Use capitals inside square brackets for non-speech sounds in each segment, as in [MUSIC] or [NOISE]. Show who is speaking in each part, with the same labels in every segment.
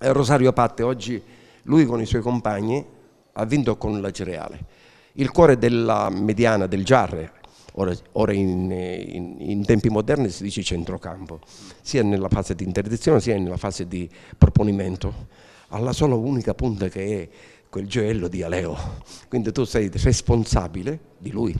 Speaker 1: Rosario Patte oggi, lui con i suoi compagni, ha vinto con la Cereale. Il cuore della mediana del Giarre, ora, ora in, in, in, tempi moderni si dice centrocampo, sia nella fase di interdizione sia nella fase di proponimento, alla sola unica punta che è quel gioiello di Aleo. Quindi tu sei responsabile di lui.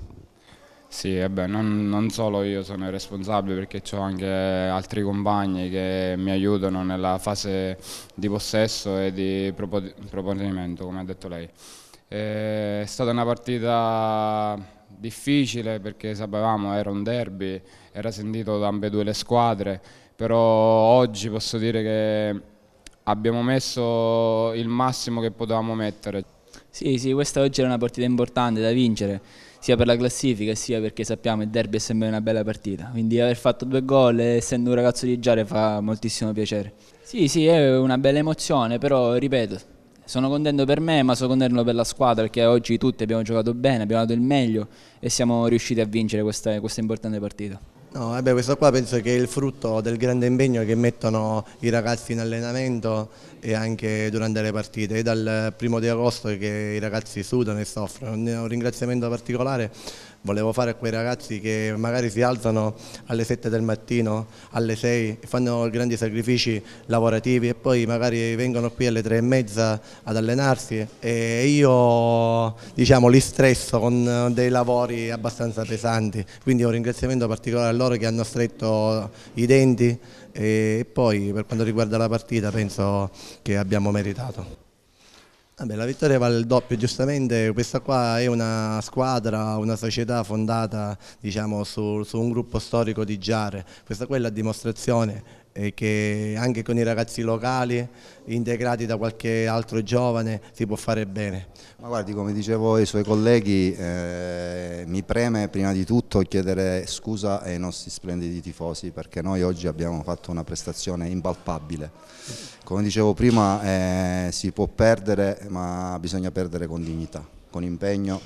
Speaker 1: Sì, vabbè, eh non, non, solo io sono il responsabile perché ho anche altri compagni che mi aiutano nella fase di possesso e di proponimento, come ha detto lei. Eh, è stata una partita difficile perché sapevamo era un derby, era sentito da ambedue le squadre, però oggi posso dire che
Speaker 2: abbiamo messo il massimo che potevamo mettere. Sì, sì, questa oggi era una partita importante da vincere sia per la classifica sia perché sappiamo il derby è sempre una bella partita, quindi aver fatto due gol essendo un ragazzo di Giare fa moltissimo piacere. Sì, sì, è una bella emozione, però ripeto, sono contento per me, ma sono contento per la squadra perché oggi tutti abbiamo giocato bene, abbiamo dato il meglio e siamo riusciti a vincere questa, questa importante partita.
Speaker 3: No, vabbè, questo qua penso che è il frutto del grande impegno che mettono i ragazzi in allenamento e anche durante le partite. È dal primo di agosto che i ragazzi sudano e soffrono. Un ringraziamento particolare volevo fare a quei ragazzi che magari si alzano alle 7 del mattino, alle 6, fanno grandi sacrifici lavorativi e poi magari vengono qui alle 3 e mezza ad allenarsi e io diciamo li stresso con eh, dei lavori abbastanza pesanti, quindi un ringraziamento particolare a loro che hanno stretto i denti e poi per quanto riguarda la partita penso che abbiamo meritato. Vabbè, la vittoria vale il doppio, giustamente questa qua è una squadra, una società fondata diciamo, su, su, un gruppo storico di Giare, questa qua è la dimostrazione e che anche con i ragazzi locali integrati da qualche altro giovane si può fare bene. Ma
Speaker 1: guardi come dicevo ai suoi colleghi eh, mi preme prima di tutto chiedere scusa ai nostri splendidi tifosi perché noi oggi abbiamo fatto una prestazione impalpabile. Come dicevo prima eh, si può perdere ma bisogna perdere con dignità, con impegno.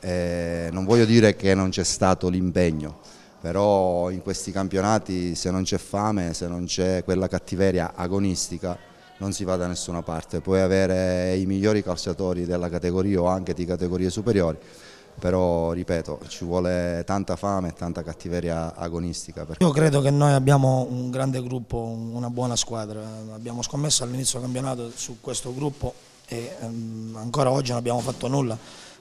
Speaker 1: Eh, non voglio dire che non c'è stato l'impegno però in questi campionati se non c'è fame, se non c'è quella cattiveria agonistica non si va da nessuna parte, puoi avere i migliori calciatori della categoria o anche di categorie superiori, però ripeto ci vuole tanta fame e tanta cattiveria agonistica. Io
Speaker 2: credo che noi abbiamo un grande gruppo, una buona squadra, abbiamo scommesso all'inizio del campionato su questo gruppo e ehm, ancora oggi non abbiamo fatto nulla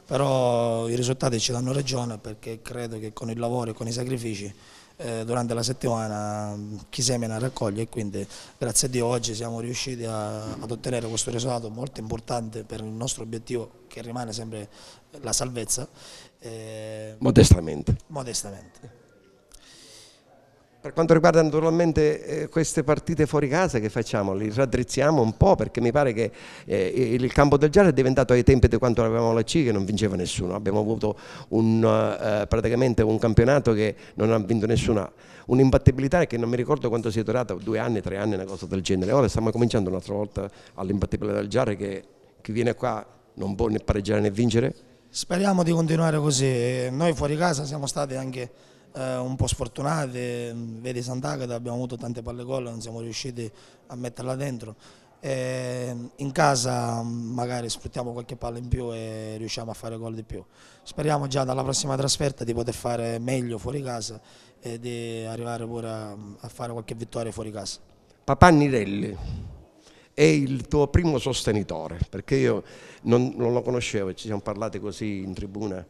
Speaker 2: però i risultati ci danno ragione perché credo che con il lavoro e con i sacrifici eh, durante la settimana chi semina raccoglie e quindi grazie a Dio oggi siamo riusciti a, ad ottenere questo risultato molto importante per il nostro obiettivo che rimane sempre la salvezza. Eh, modestamente. Modestamente.
Speaker 1: Per quanto riguarda naturalmente eh, queste partite fuori casa che facciamo, li raddrizziamo un po' perché mi pare che eh, il campo del Giara è diventato ai tempi di quando avevamo la C che non vinceva nessuno, abbiamo avuto un, eh, praticamente un campionato che non ha vinto nessuno, un'imbattibilità che non mi ricordo quanto sia durata, due anni, tre anni, una cosa del genere. Ora stiamo cominciando un'altra volta all'imbattibilità del Giara che chi viene qua non può né pareggiare né vincere.
Speaker 2: Speriamo di continuare così, noi fuori casa siamo stati anche eh, un po' sfortunate, vedi Sant'Agata abbiamo avuto tante palle gol, non siamo riusciti a metterla dentro. E eh, in casa magari sfruttiamo qualche palla in più e riusciamo a fare gol di più. Speriamo già dalla prossima trasferta di poter fare meglio fuori casa e di arrivare pure a, a fare qualche vittoria fuori casa.
Speaker 1: Papà Nirelli è il tuo primo sostenitore, perché io non, non lo conoscevo, ci siamo parlati così in tribuna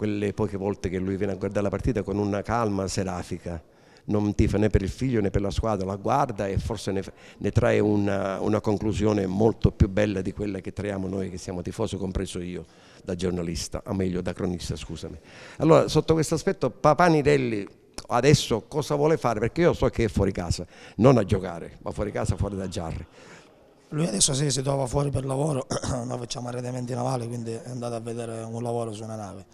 Speaker 1: quelle poche volte che lui viene a guardare la partita con una calma serafica non tifa né per il figlio né per la squadra, la guarda e forse ne, ne trae una, una, conclusione molto più bella di quella che traiamo noi che siamo tifosi, compreso io, da giornalista, o meglio da cronista, scusami. Allora, sotto questo aspetto, Papanirelli adesso cosa vuole fare? Perché io so che è fuori casa, non a giocare, ma fuori casa, fuori da Giarri.
Speaker 2: Lui adesso sì, si trova fuori per lavoro, [CLEARS THROAT] noi facciamo arredamenti navali, quindi è andato a vedere un lavoro su una nave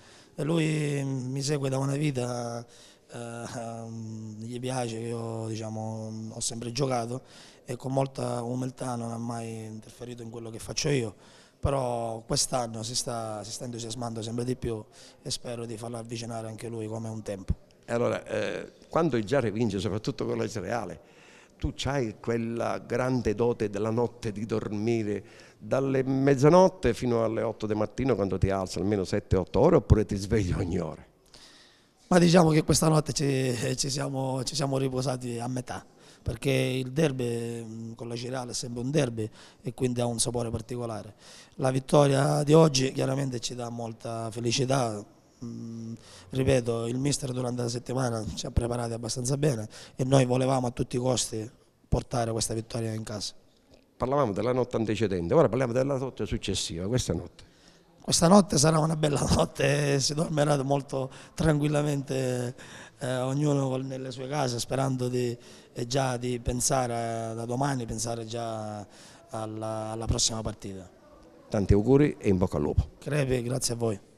Speaker 2: lui mi segue da una vita, eh, eh, gli piace, io diciamo, ho sempre giocato e con molta umiltà non ha mai interferito in quello che faccio io, però quest'anno si sta, si sta entusiasmando sempre di più e spero di farlo avvicinare anche lui come un tempo. Allora, eh,
Speaker 1: quando il Giare vince, soprattutto con la Cereale, tu hai quella grande dote della notte di dormire dalle mezzanotte fino alle 8 del mattino quando ti alzi almeno 7-8 ore oppure ti svegli ogni ora?
Speaker 2: Ma diciamo che questa notte ci, eh, ci, siamo, ci siamo riposati a metà perché il derby mm, con la Cireale è sempre un derby e quindi ha un sapore particolare. La vittoria di oggi chiaramente ci dà molta felicità, Mm, ripeto, il mister durante la settimana ci ha preparati abbastanza bene e noi volevamo a tutti i costi portare questa vittoria in casa.
Speaker 1: Parlavamo della notte antecedente, ora parliamo della notte successiva, questa notte.
Speaker 2: Questa notte sarà una bella [LAUGHS] notte, si dormirà molto tranquillamente eh, ognuno nelle sue case sperando di, eh, già di pensare eh, da domani, pensare già alla, alla prossima partita.
Speaker 1: Tanti auguri e in bocca al lupo.
Speaker 2: Crepi, grazie
Speaker 1: a voi.